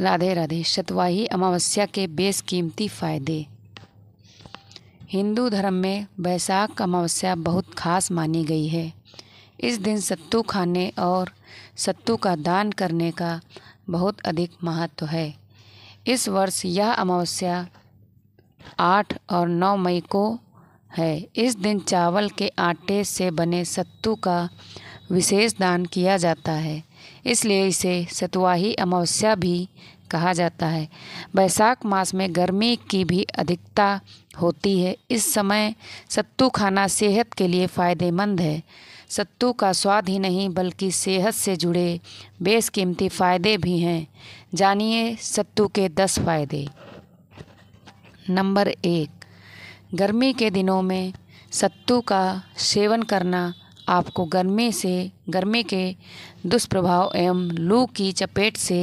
राधे राधे शतवाही अमावस्या के बेसकीमती फ़ायदे हिंदू धर्म में बैसाख अमावस्या बहुत खास मानी गई है इस दिन सत्तू खाने और सत्तू का दान करने का बहुत अधिक महत्व है इस वर्ष यह अमावस्या आठ और नौ मई को है इस दिन चावल के आटे से बने सत्तू का विशेष दान किया जाता है इसलिए इसे सतवाही अमावस्या भी कहा जाता है बैसाख मास में गर्मी की भी अधिकता होती है इस समय सत्तू खाना सेहत के लिए फ़ायदेमंद है सत्तू का स्वाद ही नहीं बल्कि सेहत से जुड़े बेशकीमती फ़ायदे भी हैं जानिए सत्तू के दस फायदे नंबर एक गर्मी के दिनों में सत्तू का सेवन करना आपको गर्मी से गर्मी के दुष्प्रभाव एवं लू की चपेट से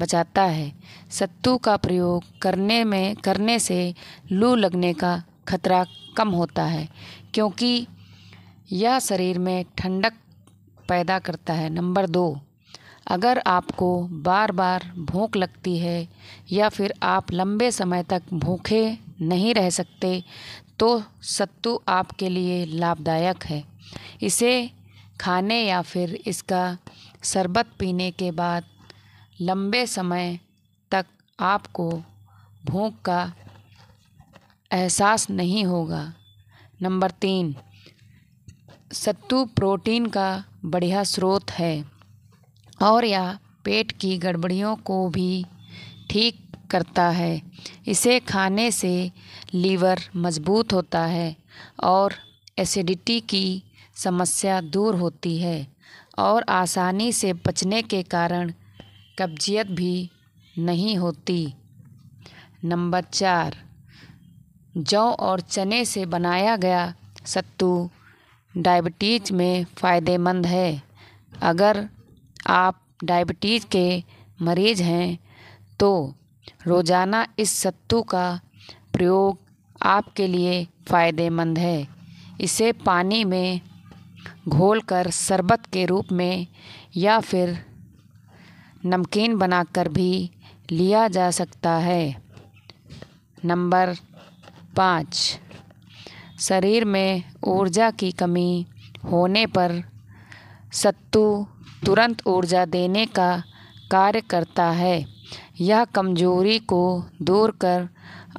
बचाता है सत्तू का प्रयोग करने में करने से लू लगने का खतरा कम होता है क्योंकि यह शरीर में ठंडक पैदा करता है नंबर दो अगर आपको बार बार भूख लगती है या फिर आप लंबे समय तक भूखे नहीं रह सकते तो सत्तू आपके लिए लाभदायक है इसे खाने या फिर इसका शरबत पीने के बाद लंबे समय तक आपको भूख का एहसास नहीं होगा नंबर तीन सत्तू प्रोटीन का बढ़िया स्रोत है और यह पेट की गड़बड़ियों को भी ठीक करता है इसे खाने से लीवर मजबूत होता है और एसिडिटी की समस्या दूर होती है और आसानी से पचने के कारण कब्जियत भी नहीं होती नंबर चार जौ और चने से बनाया गया सत्तू डायबिटीज़ में फ़ायदेमंद है अगर आप डायबिटीज़ के मरीज़ हैं तो रोज़ाना इस सत्तू का प्रयोग आपके लिए फ़ायदेमंद है इसे पानी में घोलकर शरबत के रूप में या फिर नमकीन बनाकर भी लिया जा सकता है नंबर पाँच शरीर में ऊर्जा की कमी होने पर सत्तू तुरंत ऊर्जा देने का कार्य करता है यह कमजोरी को दूर कर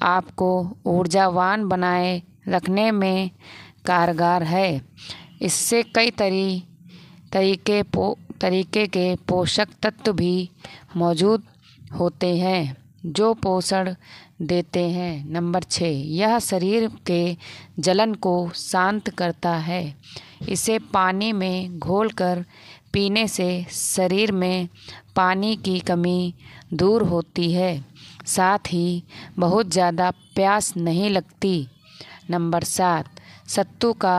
आपको ऊर्जावान बनाए रखने में कारगर है इससे कई तरी तरीके पो तरीके के पोषक तत्व भी मौजूद होते हैं जो पोषण देते हैं नंबर छः यह शरीर के जलन को शांत करता है इसे पानी में घोलकर पीने से शरीर में पानी की कमी दूर होती है साथ ही बहुत ज़्यादा प्यास नहीं लगती नंबर सात सत्तू का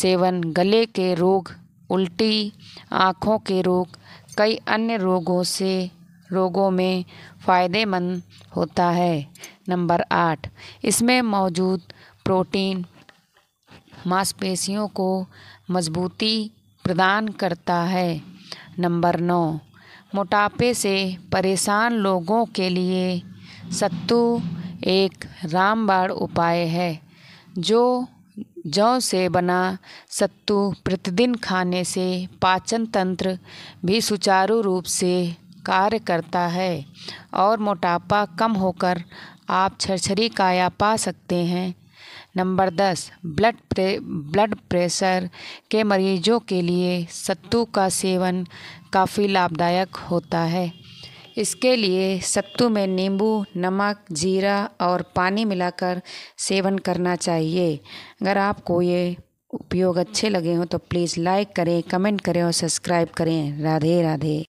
सेवन गले के रोग उल्टी आँखों के रोग कई अन्य रोगों से रोगों में फ़ायदेमंद होता है नंबर आठ इसमें मौजूद प्रोटीन मांसपेशियों को मजबूती प्रदान करता है नंबर नौ मोटापे से परेशान लोगों के लिए सत्तू एक रामबाण उपाय है जो जौ से बना सत्तू प्रतिदिन खाने से पाचन तंत्र भी सुचारू रूप से कार्य करता है और मोटापा कम होकर आप छरछरी काया पा सकते हैं नंबर दस ब्लड प्रे ब्लड प्रेशर के मरीजों के लिए सत्तू का सेवन काफ़ी लाभदायक होता है इसके लिए सत्तू में नींबू नमक जीरा और पानी मिलाकर सेवन करना चाहिए अगर आपको ये उपयोग अच्छे लगे हों तो प्लीज़ लाइक करें कमेंट करें और सब्सक्राइब करें राधे राधे